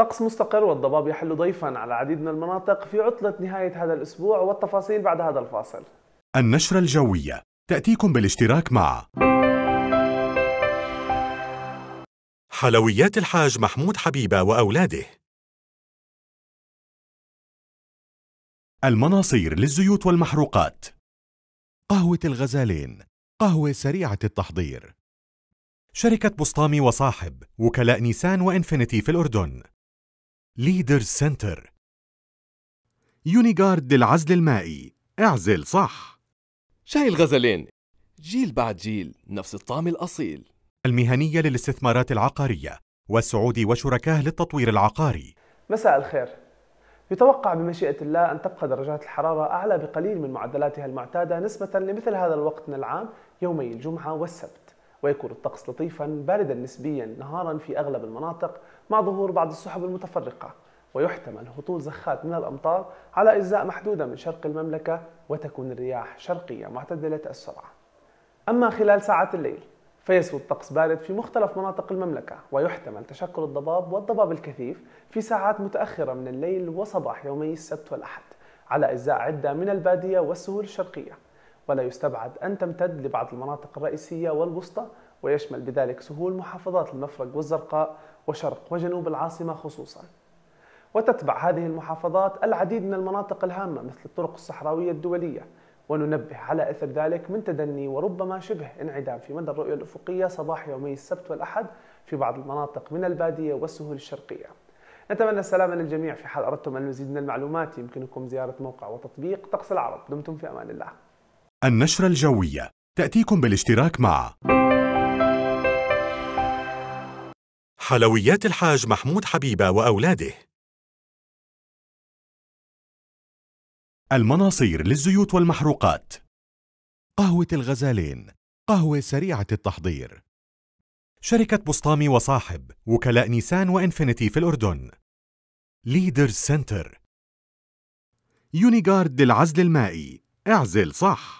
طقس مستقر والضباب يحل ضيفا على العديد من المناطق في عطلة نهاية هذا الأسبوع والتفاصيل بعد هذا الفاصل النشرة الجوية تأتيكم بالاشتراك مع حلويات الحاج محمود حبيبة وأولاده المناصير للزيوت والمحروقات قهوة الغزالين قهوة سريعة التحضير شركة بسطامي وصاحب وكلاء نيسان وإنفينيتي في الأردن ليدر سنتر يونيغارد للعزل المائي اعزل صح شاي الغزلين جيل بعد جيل نفس الطعم الأصيل المهنية للاستثمارات العقارية والسعودي وشركاه للتطوير العقاري مساء الخير يتوقع بمشيئة الله أن تبقى درجات الحرارة أعلى بقليل من معدلاتها المعتادة نسبة لمثل هذا الوقت من العام يومي الجمعة والسبت ويكون الطقس لطيفا باردا نسبيا نهارا في أغلب المناطق مع ظهور بعض السحب المتفرقة ويحتمل هطول زخات من الأمطار على أجزاء محدودة من شرق المملكة وتكون الرياح شرقية معتدلة السرعة أما خلال ساعات الليل فيسود الطقس بارد في مختلف مناطق المملكة ويحتمل تشكل الضباب والضباب الكثيف في ساعات متأخرة من الليل وصباح يومي السبت والأحد على أجزاء عدة من البادية والسهول الشرقية ولا يستبعد أن تمتد لبعض المناطق الرئيسية والوسطى ويشمل بذلك سهول محافظات المفرق والزرقاء وشرق وجنوب العاصمة خصوصا وتتبع هذه المحافظات العديد من المناطق الهامة مثل الطرق الصحراوية الدولية وننبه على اثر ذلك من تدني وربما شبه انعدام في مدى الرؤيه الافقيه صباح يومي السبت والاحد في بعض المناطق من الباديه والسهول الشرقيه. نتمنى السلامه للجميع في حال اردتم المزيد من المعلومات يمكنكم زياره موقع وتطبيق طقس العرب دمتم في امان الله. النشرة الجوية تأتيكم بالاشتراك مع حلويات الحاج محمود حبيبة وأولاده المناصير للزيوت والمحروقات قهوة الغزالين قهوة سريعة التحضير شركة بسطامي وصاحب وكلاء نيسان وإنفينيتي في الأردن ليدرز سنتر يونيغارد للعزل المائي اعزل صح